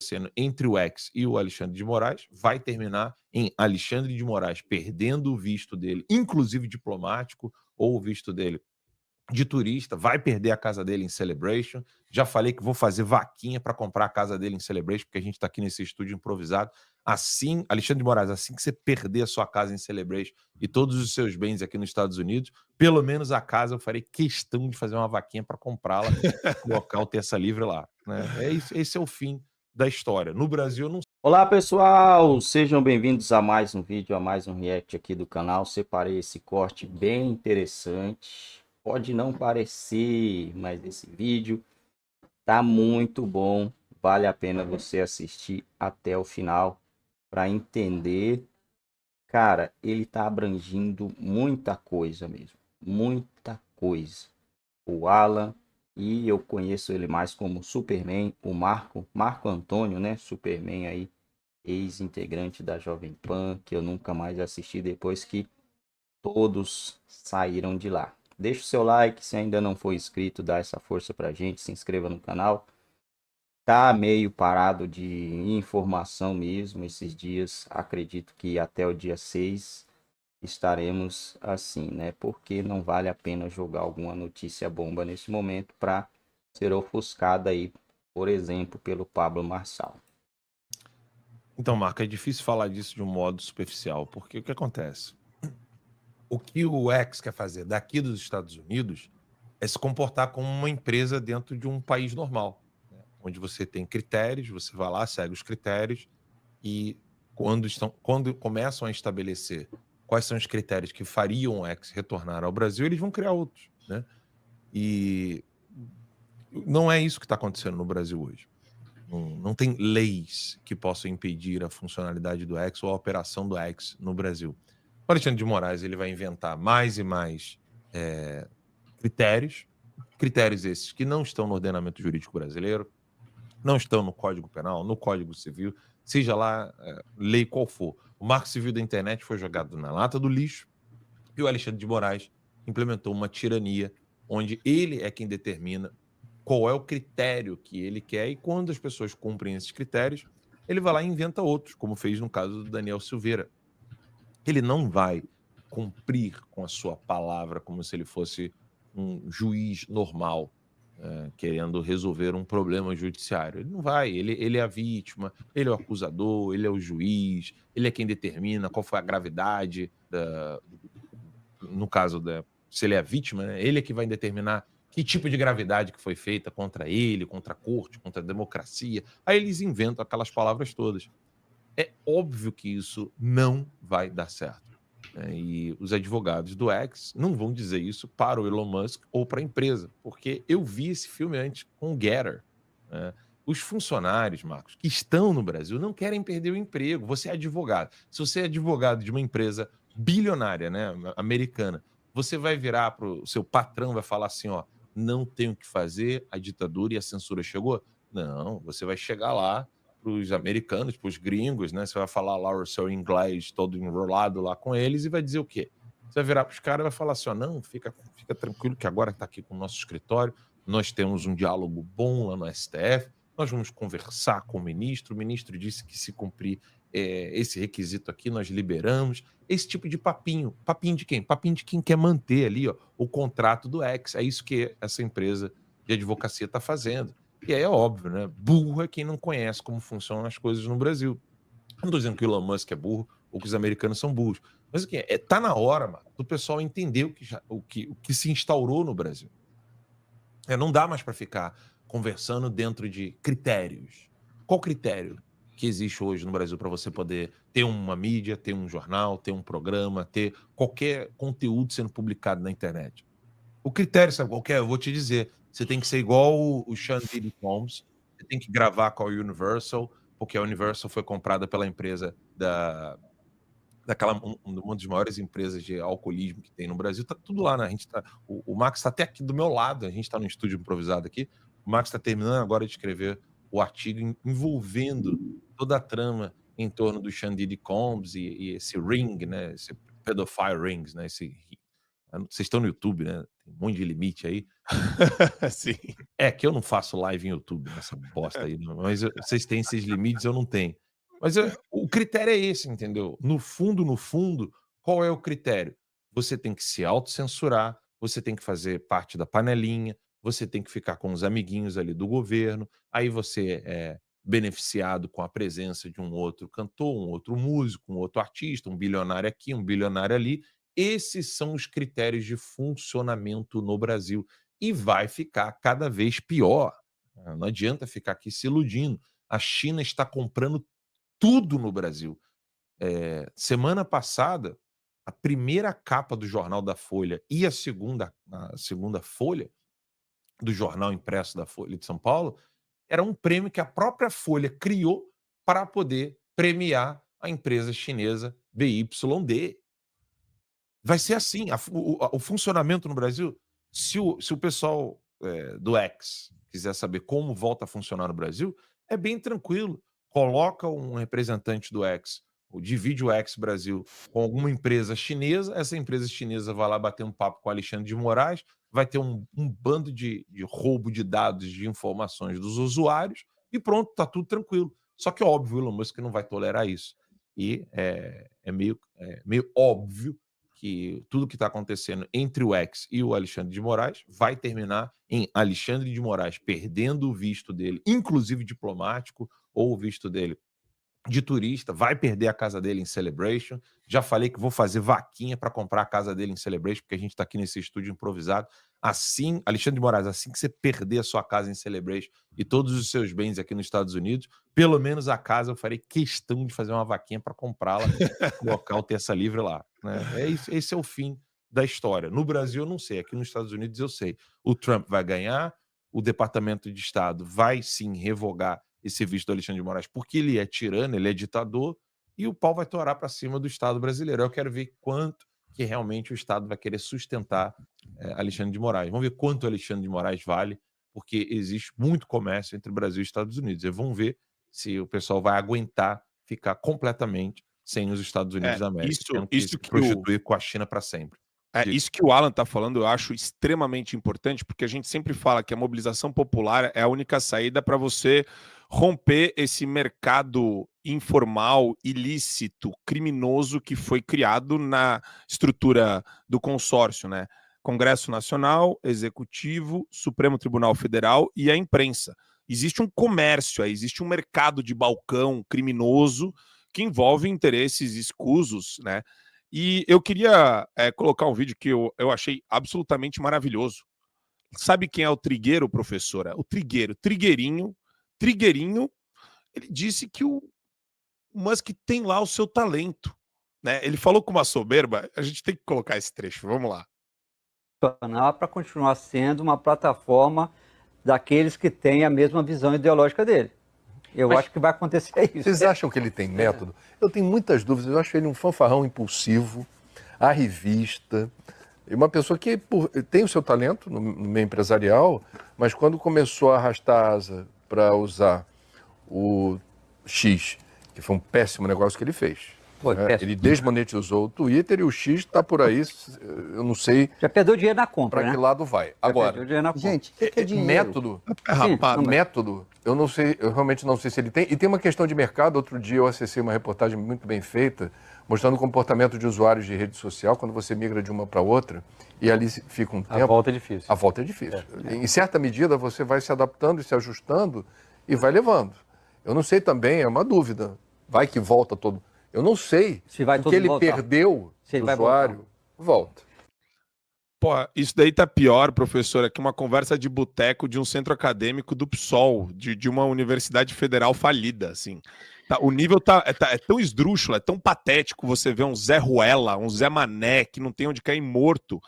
sendo entre o ex e o Alexandre de Moraes vai terminar em Alexandre de Moraes perdendo o visto dele, inclusive diplomático, ou o visto dele de turista, vai perder a casa dele em Celebration. Já falei que vou fazer vaquinha para comprar a casa dele em Celebration, porque a gente está aqui nesse estúdio improvisado. Assim, Alexandre de Moraes, assim que você perder a sua casa em Celebration e todos os seus bens aqui nos Estados Unidos, pelo menos a casa eu farei questão de fazer uma vaquinha para comprá-la, colocar o terça livre lá. Né? É isso, esse é o fim da história. No Brasil, não. Olá, pessoal! Sejam bem-vindos a mais um vídeo, a mais um react aqui do canal. Separei esse corte bem interessante. Pode não parecer, mas esse vídeo tá muito bom. Vale a pena você assistir até o final para entender. Cara, ele tá abrangindo muita coisa mesmo. Muita coisa. O Alan e eu conheço ele mais como Superman, o Marco, Marco Antônio, né? Superman aí, ex-integrante da Jovem Pan, que eu nunca mais assisti depois que todos saíram de lá. Deixa o seu like, se ainda não for inscrito, dá essa força pra gente, se inscreva no canal. Tá meio parado de informação mesmo esses dias, acredito que até o dia 6 estaremos assim, né? Porque não vale a pena jogar alguma notícia bomba nesse momento para ser ofuscada aí, por exemplo, pelo Pablo Marçal. Então, Marco, é difícil falar disso de um modo superficial, porque o que acontece? O que o ex quer fazer daqui dos Estados Unidos é se comportar como uma empresa dentro de um país normal, né? onde você tem critérios, você vai lá, segue os critérios e quando, estão, quando começam a estabelecer quais são os critérios que fariam o ex retornar ao Brasil, eles vão criar outros, né? E não é isso que está acontecendo no Brasil hoje. Não, não, tem leis que possam impedir a funcionalidade do ex ou a operação do ex no Brasil. O Alexandre de Moraes ele vai inventar mais e mais é, critérios, critérios esses que não estão no ordenamento jurídico brasileiro, não estão no Código Penal, no Código Civil, seja lá é, lei qual for. O Marco Civil da internet foi jogado na lata do lixo e o Alexandre de Moraes implementou uma tirania onde ele é quem determina qual é o critério que ele quer e quando as pessoas cumprem esses critérios, ele vai lá e inventa outros, como fez no caso do Daniel Silveira. Ele não vai cumprir com a sua palavra como se ele fosse um juiz normal é, querendo resolver um problema judiciário. Ele não vai, ele, ele é a vítima, ele é o acusador, ele é o juiz, ele é quem determina qual foi a gravidade da, no caso da se ele é a vítima, né? ele é que vai determinar que tipo de gravidade que foi feita contra ele, contra a corte, contra a democracia. Aí eles inventam aquelas palavras todas. É óbvio que isso não vai dar certo. Né? E os advogados do X não vão dizer isso para o Elon Musk ou para a empresa, porque eu vi esse filme antes com o Getter. Né? Os funcionários, Marcos, que estão no Brasil não querem perder o emprego. Você é advogado. Se você é advogado de uma empresa bilionária, né, americana, você vai virar para o seu patrão, vai falar assim: ó, não tenho o que fazer, a ditadura e a censura chegou? Não, você vai chegar lá para os americanos, para os gringos, né? Você vai falar lá o seu inglês todo enrolado lá com eles e vai dizer o quê? Você vai virar para os caras e vai falar assim: ó, não, fica, fica tranquilo que agora está aqui com o nosso escritório, nós temos um diálogo bom lá no STF, nós vamos conversar com o ministro, o ministro disse que se cumprir é, esse requisito aqui, nós liberamos. Esse tipo de papinho. Papinho de quem? Papinho de quem quer manter ali ó, o contrato do ex. É isso que essa empresa de advocacia está fazendo. E aí é óbvio, né? Burro é quem não conhece como funcionam as coisas no Brasil. não estou dizendo que o Elon Musk é burro ou que os americanos são burros. Mas o assim, que é? Tá na hora, mano, do pessoal entender o que, já, o que, o que se instaurou no Brasil. É, não dá mais para ficar conversando dentro de critérios. Qual critério que existe hoje no Brasil para você poder ter uma mídia, ter um jornal, ter um programa, ter qualquer conteúdo sendo publicado na internet? O critério, sabe qual é? Eu vou te dizer. Você tem que ser igual o, o Sean Diddy Combs, você tem que gravar com a Universal, porque a Universal foi comprada pela empresa da daquela uma das maiores empresas de alcoolismo que tem no Brasil. Tá tudo lá, né? A gente tá, o, o Max está até aqui do meu lado, a gente está no estúdio improvisado aqui. O Max está terminando agora de escrever o artigo envolvendo toda a trama em torno do de Combs e, e, esse ring, né? Esse pedophile rings, né? Esse, vocês estão no YouTube, né? um monte de limite aí. Sim. É que eu não faço live em YouTube, nessa bosta aí, mas eu, vocês têm esses limites, eu não tenho. Mas eu, o critério é esse, entendeu? No fundo, no fundo, qual é o critério? Você tem que se autocensurar, você tem que fazer parte da panelinha, você tem que ficar com os amiguinhos ali do governo, aí você é beneficiado com a presença de um outro cantor, um outro músico, um outro artista, um bilionário aqui, um bilionário ali, esses são os critérios de funcionamento no Brasil. E vai ficar cada vez pior. Ah, não adianta ficar aqui se iludindo. A China está comprando tudo no Brasil. É, semana passada, a primeira capa do jornal da Folha e a segunda, a segunda folha do jornal impresso da Folha de São Paulo era um prêmio que a própria Folha criou para poder premiar a empresa chinesa BYD. Vai ser assim. A, o, o, funcionamento no Brasil, se o, se o pessoal é, do ex quiser saber como volta a funcionar no Brasil, é bem tranquilo. Coloca um representante do ex ou divide o ex Brasil com alguma empresa chinesa, essa empresa chinesa vai lá bater um papo com Alexandre de Moraes, vai ter um, um bando de, de, roubo de dados, de informações dos usuários, e pronto, tá tudo tranquilo. Só que, óbvio, o Elon Musk não vai tolerar isso. E é, é meio, é meio óbvio que tudo que está acontecendo entre o ex e o Alexandre de Moraes vai terminar em Alexandre de Moraes perdendo o visto dele, inclusive diplomático, ou o visto dele de turista, vai perder a casa dele em Celebration. Já falei que vou fazer vaquinha para comprar a casa dele em Celebration, porque a gente está aqui nesse estúdio improvisado. Assim, Alexandre de Moraes, assim que você perder a sua casa em Celebration e todos os seus bens aqui nos Estados Unidos, pelo menos a casa eu farei questão de fazer uma vaquinha para comprá-la, colocar o terça livre lá. Né? É isso, esse é o fim da história. No Brasil, eu não sei, aqui nos Estados Unidos, eu sei. O Trump vai ganhar, o Departamento de Estado vai sim revogar esse vice do Alexandre de Moraes, porque ele é tirano, ele é ditador, e o pau vai torar para cima do Estado brasileiro. Eu quero ver quanto que realmente o Estado vai querer sustentar é, Alexandre de Moraes. Vamos ver quanto Alexandre de Moraes vale, porque existe muito comércio entre Brasil e Estados Unidos. E vamos ver se o pessoal vai aguentar ficar completamente sem os Estados é, Unidos é, da América, isso, que isso que prostituir eu... com a China para sempre. É, isso que o Alan está falando eu acho extremamente importante, porque a gente sempre fala que a mobilização popular é a única saída para você romper esse mercado informal, ilícito, criminoso que foi criado na estrutura do consórcio, né? Congresso Nacional, Executivo, Supremo Tribunal Federal e a imprensa. Existe um comércio, existe um mercado de balcão criminoso que envolve interesses escusos, né? E eu queria é, colocar um vídeo que eu, eu achei absolutamente maravilhoso. Sabe quem é o Trigueiro, professora? O Trigueiro, Trigueirinho, Trigueirinho, ele disse que o Musk tem lá o seu talento. Né? Ele falou com uma soberba, a gente tem que colocar esse trecho, vamos lá. para continuar sendo uma plataforma daqueles que têm a mesma visão ideológica dele. Eu Mas acho que vai acontecer isso. Vocês acham que ele tem é. método? Eu tenho muitas dúvidas. Eu acho ele um fanfarrão impulsivo, à revista, uma pessoa que tem o seu talento no meio empresarial, mas quando começou a arrastar asa para usar o X, que foi um péssimo negócio que ele fez. Pô, né? Ele desmonetizou o Twitter e o X está por aí, eu não sei. Já perdeu dinheiro na compra. Para né? que lado vai? Já Agora. Gente, o que é, é, é método. Tá rapaz, né? método. Eu não sei, eu realmente não sei se ele tem. E tem uma questão de mercado. Outro dia eu acessei uma reportagem muito bem feita mostrando o comportamento de usuários de rede social quando você migra de uma para outra e ali fica um tempo. A volta é difícil. A volta é difícil. É, é. Em certa medida, você vai se adaptando e se ajustando e vai levando. Eu não sei também, é uma dúvida. Vai que volta todo. Eu não sei se vai que ele voltar. perdeu se ele usuário. Volta. Pô, isso daí tá pior, professor, é que uma conversa de boteco de um centro acadêmico do PSOL, de, de uma universidade federal falida, assim. Tá, o nível tá, é, tá, é tão esdrúxulo, é tão patético você ver um Zé Ruela, um Zé Mané, que não tem onde cair morto,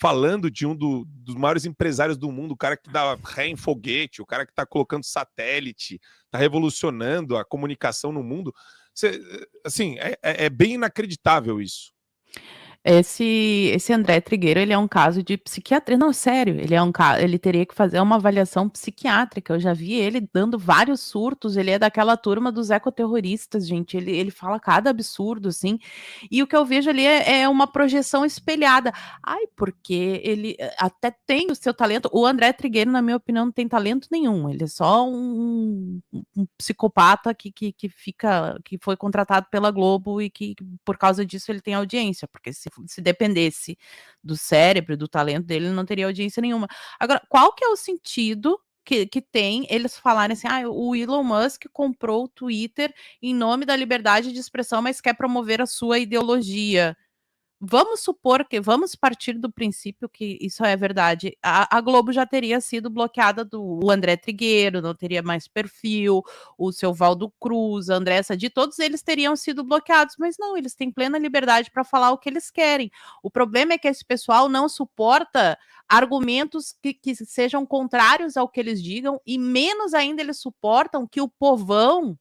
falando de um do, dos maiores empresários do mundo, o cara que dá ré em foguete, o cara que tá colocando satélite, tá revolucionando a comunicação no mundo. Cê, assim, é, é, é bem inacreditável isso. Esse, esse André Trigueiro, ele é um caso de psiquiatria. Não, sério, ele é um ele teria que fazer uma avaliação psiquiátrica. Eu já vi ele dando vários surtos. Ele é daquela turma dos ecoterroristas, gente. Ele, ele fala cada absurdo, assim. E o que eu vejo ali é, é uma projeção espelhada. Ai, porque ele eh, até tem o seu talento. O André Trigueiro, na minha opinião, não tem talento nenhum. Ele é só um, um psicopata que, que, que fica que foi contratado pela Globo e que por causa disso ele tem audiência, porque se se dependesse do cérebro, do talento dele, não teria audiência nenhuma. Agora, qual que é o sentido que, que, tem eles falarem assim: ah, o Elon Musk comprou o Twitter em nome da liberdade de expressão, mas quer promover a sua ideologia vamos supor que vamos partir do princípio que isso é verdade. A, a, Globo já teria sido bloqueada do André Trigueiro, não teria mais perfil, o seu Valdo Cruz, a Andressa de todos eles teriam sido bloqueados, mas não, eles têm plena liberdade para falar o que eles querem. O problema é que esse pessoal não suporta argumentos que, que sejam contrários ao que eles digam e menos ainda eles suportam que o povão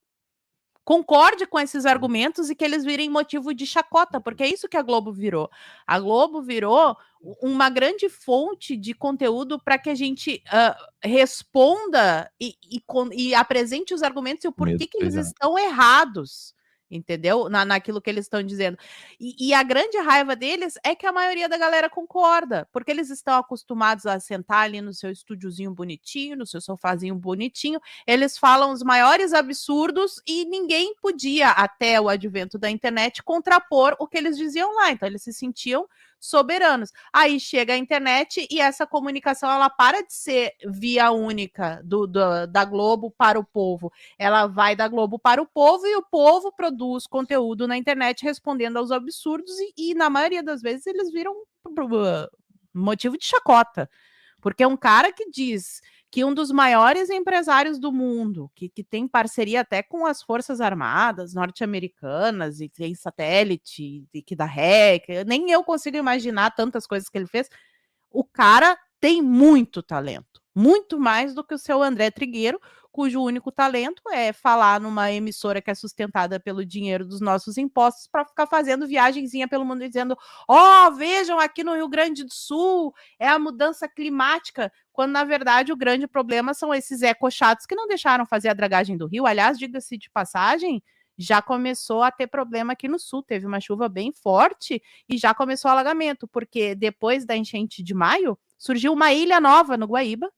concorde com esses argumentos e que eles virem motivo de chacota, porque é isso que a Globo virou. A Globo virou uma grande fonte de conteúdo para que a gente uh, responda e, e, e, apresente os argumentos e o porquê Mesmo, que eles exatamente. estão errados entendeu? Na, naquilo que eles estão dizendo. E, e, a grande raiva deles é que a maioria da galera concorda, porque eles estão acostumados a sentar ali no seu estúdiozinho bonitinho, no seu sofazinho bonitinho, eles falam os maiores absurdos e ninguém podia, até o advento da internet, contrapor o que eles diziam lá. Então, eles se sentiam soberanos. Aí chega a internet e essa comunicação ela para de ser via única do, do, da Globo para o povo. Ela vai da Globo para o povo e o povo produz conteúdo na internet respondendo aos absurdos e, e na maioria das vezes eles viram uh, motivo de chacota. Porque é um cara que diz que um dos maiores empresários do mundo, que, que tem parceria até com as Forças Armadas norte-americanas, e tem satélite, e que dá ré, que nem eu consigo imaginar tantas coisas que ele fez, o cara tem muito talento, muito mais do que o seu André Trigueiro, cujo único talento é falar numa emissora que é sustentada pelo dinheiro dos nossos impostos para ficar fazendo viagenzinha pelo mundo dizendo: "Ó, oh, vejam aqui no Rio Grande do Sul, é a mudança climática", quando na verdade o grande problema são esses ecochatos que não deixaram fazer a dragagem do rio. Aliás, diga-se de passagem, já começou a ter problema aqui no sul. Teve uma chuva bem forte e já começou alagamento, porque depois da enchente de maio surgiu uma ilha nova no Guaíba,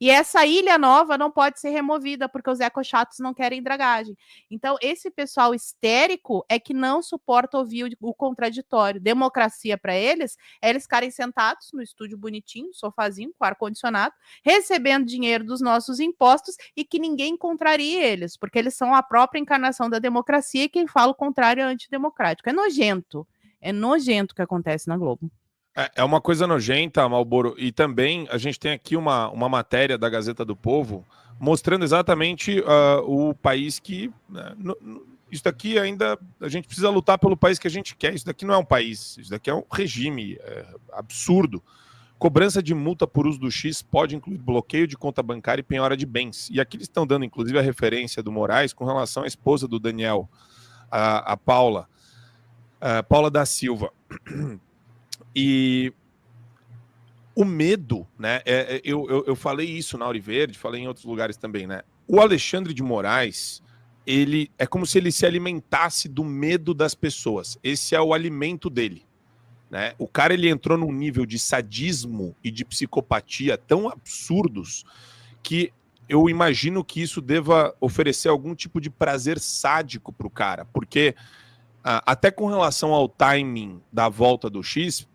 e essa ilha nova não pode ser removida, porque os ecochatos não querem dragagem. Então, esse pessoal histérico é que não suporta ouvir o, o contraditório. Democracia para eles é eles ficarem sentados no estúdio bonitinho, sofazinho, com ar-condicionado, recebendo dinheiro dos nossos impostos e que ninguém contrarie eles, porque eles são a própria encarnação da democracia e quem fala o contrário é antidemocrático. É nojento. É nojento o que acontece na Globo. É, é uma coisa nojenta, Malboro. E também a gente tem aqui uma, uma matéria da Gazeta do Povo mostrando exatamente uh, o país que. Né, isso daqui ainda. A gente precisa lutar pelo país que a gente quer. Isso daqui não é um país. Isso daqui é um regime é, absurdo. Cobrança de multa por uso do X pode incluir bloqueio de conta bancária e penhora de bens. E aqui eles estão dando, inclusive, a referência do Moraes com relação à esposa do Daniel, a, a Paula, a Paula da Silva. E o medo, né? É, é, eu, eu, eu, falei isso na Auri Verde, falei em outros lugares também, né? O Alexandre de Moraes, ele é como se ele se alimentasse do medo das pessoas. Esse é o alimento dele. Né? O cara ele entrou num nível de sadismo e de psicopatia tão absurdos que eu imagino que isso deva oferecer algum tipo de prazer sádico para o cara, porque ah, até com relação ao timing da volta do X,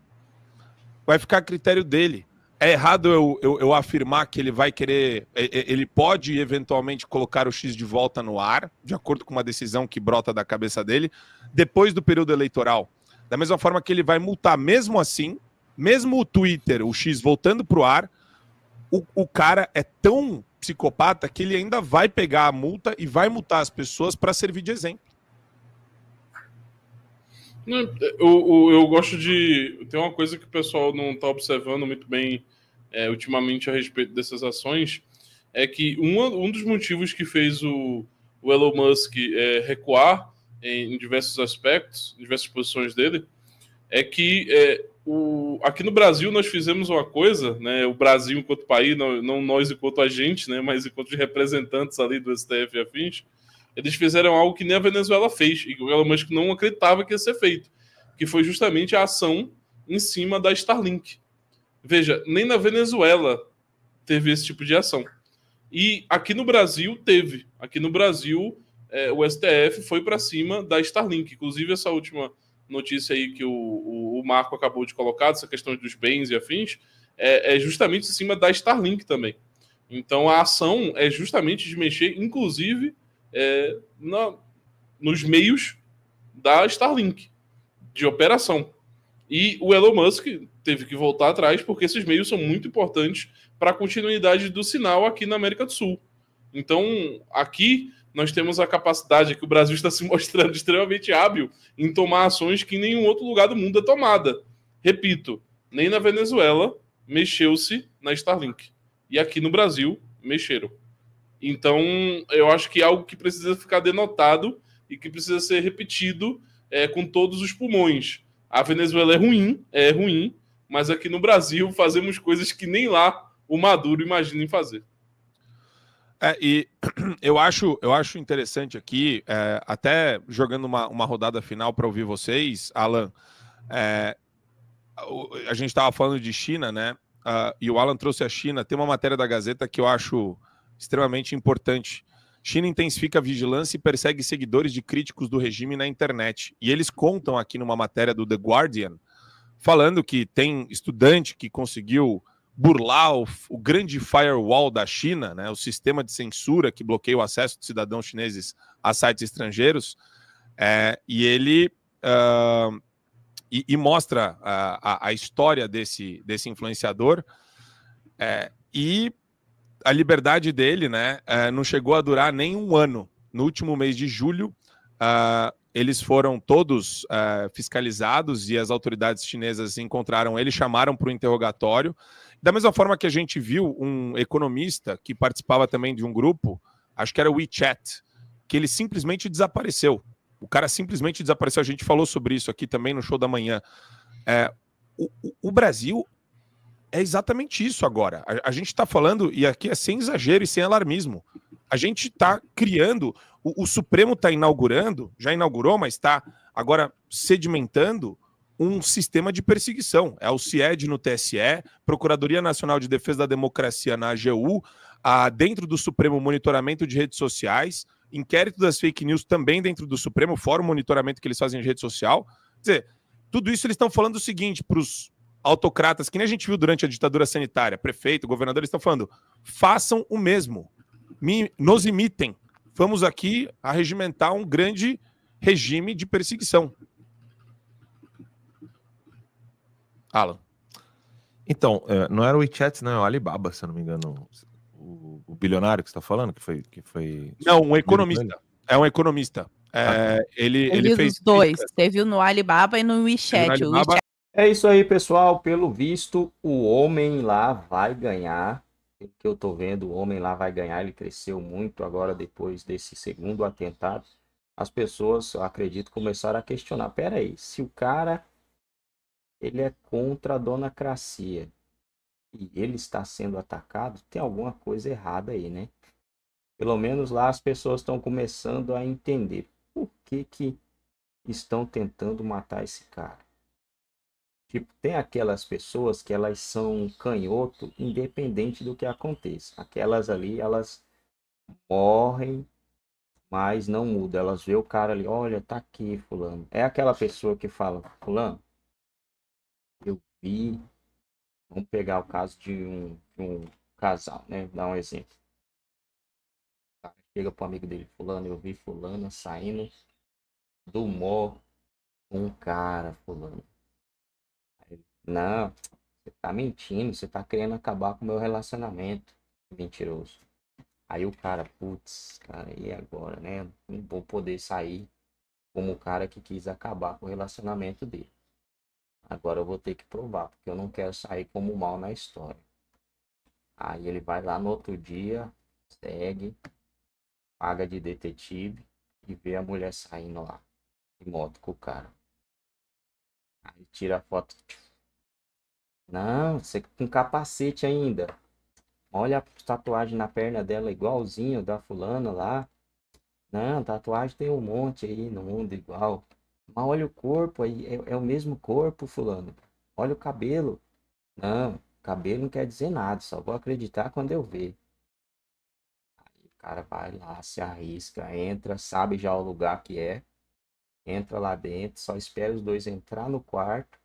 vai ficar a critério dele. É errado eu, eu, eu, afirmar que ele vai querer, é, é, ele pode eventualmente colocar o X de volta no ar, de acordo com uma decisão que brota da cabeça dele, depois do período eleitoral. Da mesma forma que ele vai multar, mesmo assim, mesmo o Twitter, o X voltando para o ar, o cara é tão psicopata que ele ainda vai pegar a multa e vai multar as pessoas para servir de exemplo. É, eu, eu, gosto de. Tem uma coisa que o pessoal não está observando muito bem é, ultimamente a respeito dessas ações. É que uma, um dos motivos que fez o, o Elon Musk é, recuar em, em, diversos aspectos, em diversas posições dele, é que é, o, aqui no Brasil nós fizemos uma coisa, né, o Brasil enquanto país, não, não nós enquanto a né, mas enquanto representantes ali do STF e afins, eles fizeram algo que nem a Venezuela fez e que o Elon Musk não acreditava que ia ser feito, que foi justamente a ação em cima da Starlink. Veja, nem na Venezuela teve esse tipo de ação. E aqui no Brasil teve. Aqui no Brasil, é, o STF foi para cima da Starlink. Inclusive, essa última notícia aí que o, o, o, Marco acabou de colocar, essa questão dos bens e afins, é, é justamente em cima da Starlink também. Então, a ação é justamente de mexer, inclusive, é, na, nos meios da Starlink de operação. E o Elon Musk teve que voltar atrás porque esses meios são muito importantes para a continuidade do sinal aqui na América do Sul. Então, aqui nós temos a capacidade que o Brasil está se mostrando extremamente hábil em tomar ações que em nenhum outro lugar do mundo é tomada. Repito, nem na Venezuela mexeu-se na Starlink. E aqui no Brasil mexeram. Então, eu acho que é algo que precisa ficar denotado e que precisa ser repetido é, com todos os pulmões. A Venezuela é ruim, é ruim, mas aqui no Brasil fazemos coisas que nem lá o Maduro imagina em fazer. É, e eu acho, eu acho interessante aqui, é, até jogando uma, uma rodada final para ouvir vocês, Alan. É, a gente estava falando de China, né? Uh, e o Alan trouxe a China. Tem uma matéria da Gazeta que eu acho extremamente importante. China intensifica a vigilância e persegue seguidores de críticos do regime na internet. E eles contam aqui numa matéria do The Guardian, falando que tem estudante que conseguiu burlar o, o grande firewall da China, né, o sistema de censura que bloqueia o acesso de cidadãos chineses a sites estrangeiros, é, e ele uh, e, e, mostra a, a, a, história desse, desse influenciador é, e a liberdade dele, né, eh, não chegou a durar nem um ano. No último mês de julho, uh, eles foram todos uh, fiscalizados e as autoridades chinesas encontraram ele, chamaram para o interrogatório. Da mesma forma que a gente viu um economista que participava também de um grupo, acho que era o WeChat, que ele simplesmente desapareceu. O cara simplesmente desapareceu. A gente falou sobre isso aqui também no show da manhã. É, o, o Brasil é exatamente isso agora. A, a gente está falando, e aqui é sem exagero e sem alarmismo, a gente está criando, o, o Supremo está inaugurando, já inaugurou, mas está agora sedimentando um sistema de perseguição. É o CIED no TSE, Procuradoria Nacional de Defesa da Democracia na AGU, a, dentro do Supremo Monitoramento de Redes Sociais, inquérito das fake news também dentro do Supremo, fora o monitoramento que eles fazem em rede social. Quer dizer, tudo isso eles estão falando o seguinte para os autocratas, que nem a gente viu durante a ditadura sanitária, prefeito, governador, eles estão falando, façam o mesmo, me, nos imitem. Vamos aqui arregimentar um grande regime de perseguição. Alan. Então, é, não era o WeChat, não, é o Alibaba, se eu não me engano. O, o bilionário que você está falando, que foi, que foi. Não, um economista. É um economista. É, ah, tá. ele, ele, ele fez. Os dois. Teve no Alibaba e no WeChat. o WeChat é isso aí, pessoal. Pelo visto, o homem lá vai ganhar. O que eu tô vendo, o homem lá vai ganhar. Ele cresceu muito agora depois desse segundo atentado. As pessoas, acredito, começaram a questionar. Pera aí, se o cara ele é contra a Cracia e ele está sendo atacado, tem alguma coisa errada aí, né? Pelo menos lá as pessoas estão começando a entender por que que estão tentando matar esse cara. Tipo, tem aquelas pessoas que elas são canhoto independente do que aconteça. Aquelas ali, elas morrem, mas não muda. Elas vê o cara ali, olha, tá aqui, fulano. É aquela pessoa que fala, fulano, eu vi. Vamos pegar o caso de um, um casal, né? Dar um exemplo. chega pro amigo dele, fulano, eu vi fulana saindo do mó com um cara, fulano não, você tá mentindo, você tá querendo acabar com o meu relacionamento. Mentiroso. Aí o cara, putz, cara, e agora, né? Não vou poder sair como o cara que quis acabar com o relacionamento dele. Agora eu vou ter que provar, porque eu não quero sair como mal na história. Aí ele vai lá no outro dia, segue, paga de detetive e vê a mulher saindo lá de moto com o cara. Aí tira a foto, não, você com capacete ainda. Olha a tatuagem na perna dela igualzinho da fulana lá. Não, tatuagem tem um monte aí no mundo igual. Mas olha o corpo aí, é, é o mesmo corpo, fulano. Olha o cabelo. Não, cabelo não quer dizer nada, só vou acreditar quando eu ver. Aí o cara vai lá, se arrisca, entra, sabe já o lugar que é. Entra lá dentro, só espera os dois entrar no quarto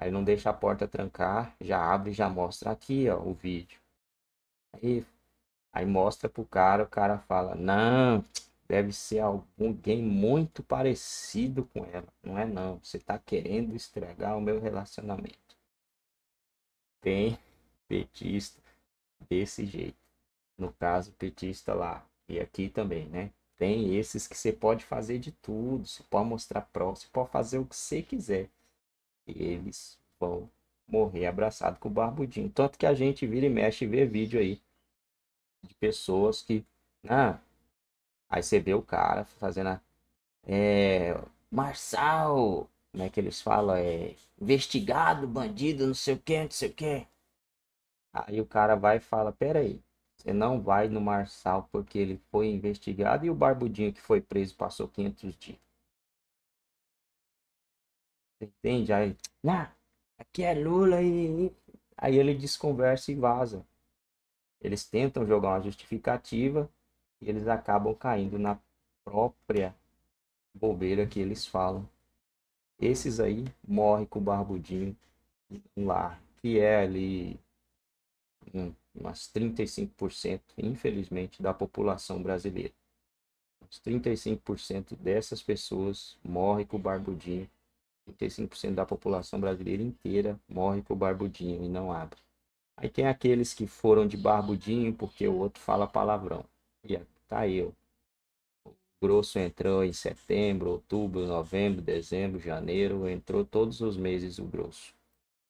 Aí não deixa a porta trancar, já abre, já mostra aqui, ó, o vídeo. Aí, aí mostra pro cara, o cara fala, não, deve ser alguém muito parecido com ela. Não é não, você tá querendo estragar o meu relacionamento. Tem petista desse jeito. No caso, petista lá. E aqui também, né? Tem esses que você pode fazer de tudo, você pode mostrar prova, você pode fazer o que você quiser eles vão morrer abraçado com o barbudinho. Tanto que a gente vira e mexe e vê vídeo aí de pessoas que. Ah, aí você vê o cara fazendo a. É, Marçal! Como é que eles falam? É, investigado, bandido, não sei o que, não sei o que. Aí o cara vai e fala: Pera aí, você não vai no Marçal porque ele foi investigado e o Barbudinho que foi preso passou 500 dias. Entende? Aí, lá, aqui é Lula e. Aí ele desconversa e vaza. Eles tentam jogar uma justificativa e eles acabam caindo na própria bobeira que eles falam. Esses aí morrem com o barbudinho lá, que é ali um, umas 35%, infelizmente, da população brasileira. Uns 35% dessas pessoas morrem com o barbudinho 35% da população brasileira inteira morre por barbudinho e não abre. Aí tem aqueles que foram de barbudinho porque o outro fala palavrão. E tá eu. O grosso entrou em setembro, outubro, novembro, dezembro, janeiro, entrou todos os meses o grosso.